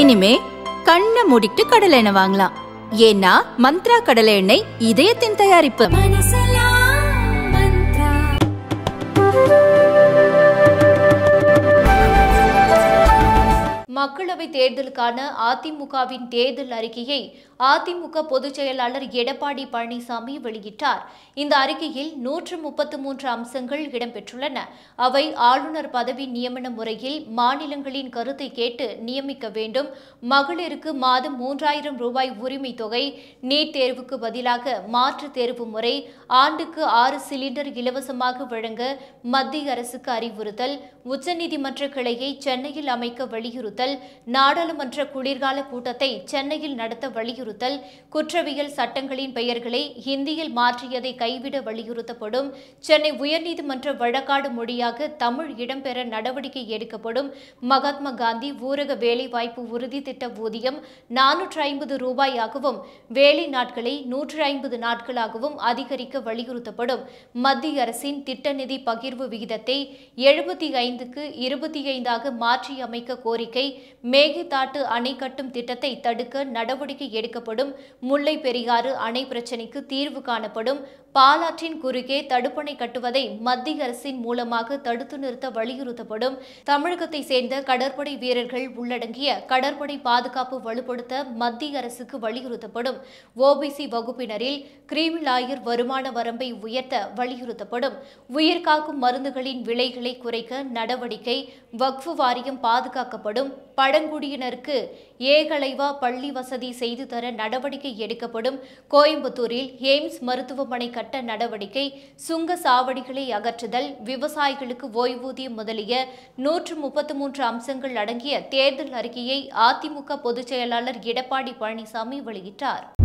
இனிமே கண்ணை மூடிட்டு கடலை எண்ணெய் வாங்கலாம் ஏன்னா மந்த்ரா கடலை எண்ணெய் இதயத்தின் தயாரிப்பு மக்களவைத் தேர்தலுக்கான அதிமுகவின் தேர்தல் அறிக்கையை அதிமுக பொதுச் செயலாளர் எடப்பாடி பழனிசாமி வெளியிட்டார் இந்த அறிக்கையில் நூற்று முப்பத்து மூன்று அம்சங்கள் இடம்பெற்றுள்ளன அவை ஆளுநர் பதவி நியமன முறையில் மாநிலங்களின் கருத்தை கேட்டு நியமிக்க வேண்டும் மகளிருக்கு மாதம் மூன்றாயிரம் ரூபாய் உரிமை தொகை நீட் தேர்வுக்கு பதிலாக மாற்றுத் தேர்வு முறை ஆண்டுக்கு ஆறு சிலிண்டர் இலவசமாக வழங்க மத்திய அரசுக்கு அறிவுறுத்தல் உச்சநீதிமன்ற கிளையை சென்னையில் அமைக்க வலியுறுத்தல் வலியுறுத்தல் நாடாளுமன்ற குளிர்கால கூட்டத்தை சென்னையில் நடத்த வலியுறுத்தல் குற்றவியல் சட்டங்களின் பெயர்களை ஹிந்தியில் மாற்றியதை கைவிட வலியுறுத்தப்படும் சென்னை உயர்நீதிமன்ற வழக்காடு மொழியாக தமிழ் இடம்பெற நடவடிக்கை எடுக்கப்படும் மகாத்மா காந்தி ஊரக வேலைவாய்ப்பு உறுதி திட்ட ஊதியம் நானூற்று ஐம்பது ரூபாயாகவும் வேலை நாட்களை நூற்று ஐம்பது நாட்களாகவும் அதிகரிக்க வலியுறுத்தப்படும் மத்திய அரசின் திட்ட நிதி பகிர்வு விகிதத்தை எழுபத்தி ஐந்துக்கு இருபத்தி ஐந்தாக மாற்றியமைக்க கோரிக்கை தாட்டு அணை கட்டும் திட்டத்தை தடுக்க நடவடிக்கை எடுக்கப்படும் முல்லை பெரியாறு அணை பிரச்சினைக்கு தீர்வு காணப்படும் பாலாற்றின் குறுக்கே தடுப்பணை கட்டுவதை மத்திய அரசின் மூலமாக தடுத்து நிறுத்த வலியுறுத்தப்படும் தமிழகத்தை சேர்ந்த கடற்படை வீரர்கள் உள்ளடங்கிய கடற்படை பாதுகாப்பு வலுப்படுத்த மத்திய அரசுக்கு வலியுறுத்தப்படும் ஓபிசி வகுப்பினரில் கிரீமிலாயர் வருமான வரம்பை உயர்த்த வலியுறுத்தப்படும் உயிர்காக்கும் மருந்துகளின் விலைகளை குறைக்க நடவடிக்கை வக்ஃபு வாரியம் பாதுகாக்கப்படும் பழங்குடியினருக்கு ஏகலைவா பள்ளி வசதி செய்து தர நடவடிக்கை எடுக்கப்படும் கோயம்புத்தூரில் எய்ம்ஸ் மருத்துவமனை கட்ட நடவடிக்கை சுங்க சாவடிகளை அகற்றுதல் விவசாயிகளுக்கு ஓய்வூதியம் முதலிய நூற்று முப்பத்து மூன்று அம்சங்கள் அடங்கிய தேர்தல் அறிக்கையை அதிமுக பொதுச் செயலாளர் எடப்பாடி பழனிசாமி வெளியிட்டார்